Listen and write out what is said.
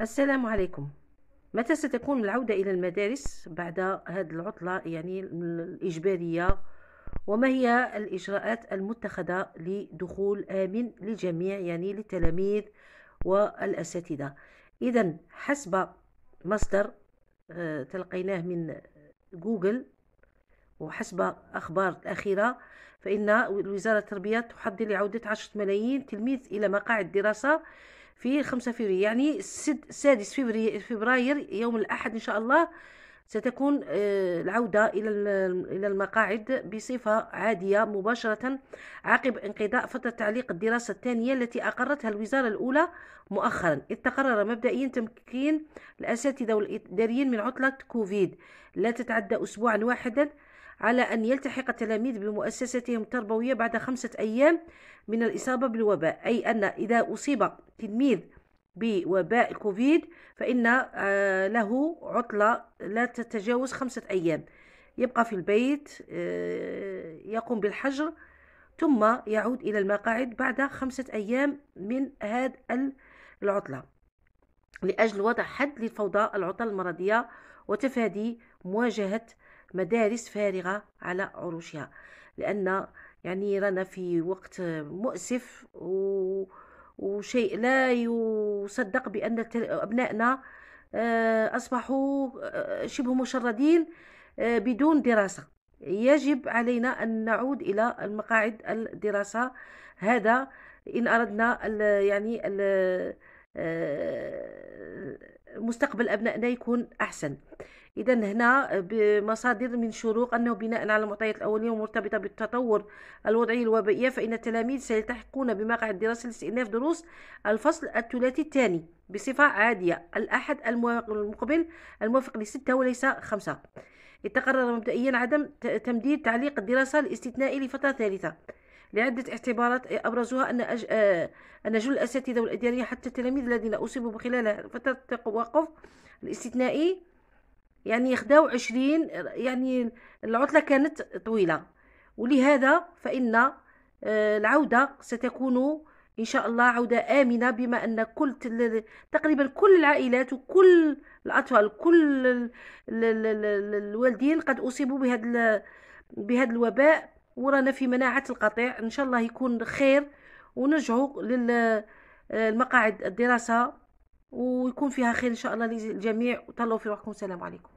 السلام عليكم متى ستكون العودة إلى المدارس بعد هذه العطلة يعني الإجبارية وما هي الإجراءات المتخذة لدخول آمن للجميع يعني للتلاميذ والأساتذة إذا حسب مصدر آه، تلقيناه من جوجل وحسب أخبار الأخيرة فإن وزارة التربية تحضر لعودة عشرة ملايين تلميذ إلى مقاعد دراسة في 5 فبراير يعني 6 فبراير فبراير يوم الأحد إن شاء الله ستكون آه، العودة إلى إلى المقاعد بصفة عادية مباشرة عقب انقضاء فترة تعليق الدراسة الثانية التي أقرتها الوزارة الأولى مؤخرا إذ تقرر مبدئيا تمكين الأساتذة والإداريين من عطلة كوفيد لا تتعدى أسبوعا واحدا على أن يلتحق التلاميذ بمؤسستهم التربوية بعد خمسة أيام من الإصابة بالوباء أي أن إذا أصيب تلميذ بوباء كوفيد فإن آه، له عطلة لا تتجاوز خمسة أيام يبقى في البيت آه، يقوم بالحجر ثم يعود إلى المقاعد بعد خمسة أيام من هذا العطلة لأجل وضع حد للفوضى العطل المرضية وتفادي مواجهة مدارس فارغة على عروشها لأن يعني رانا في وقت مؤسف و... وشيء لا يصدق بأن أبنائنا آه، أصبحوا آه، شبه مشردين آه، بدون دراسة يجب علينا أن نعود إلى المقاعد الدراسة هذا إن أردنا ال يعني ال مستقبل أبنائنا يكون أحسن إذا هنا بمصادر من شروق أنه بناء على المعطيات الأولية ومرتبطه بالتطور الوضعي الوبائية فإن التلاميذ سيلتحقون بمقع الدراسة لاستئناف دروس الفصل الثلاثي الثاني بصفة عادية الأحد المقبل الموافق لستة وليس خمسة تقرر مبدئيا عدم تمديد تعليق الدراسة الاستثنائي لفترة ثالثة لعدة اعتبارات آه، أبرزها أن أج... آه، أن جل الأساتذة والإدارية حتى التلاميذ الذين أصيبوا خلال فترة التوقف الاستثنائي يعني يخداو عشرين يعني العطلة كانت طويلة ولهذا فإن آه، العودة ستكون إن شاء الله عودة آمنة بما أن كل تقريبا كل العائلات وكل الأطفال كل الوالدين قد أصيبوا بهذا بهذا الوباء ورانا في مناعة القطيع إن شاء الله يكون خير ونرجعوا للمقاعد آه، الدراسة ويكون فيها خير إن شاء الله للجميع وطلوا في روحكم السلام عليكم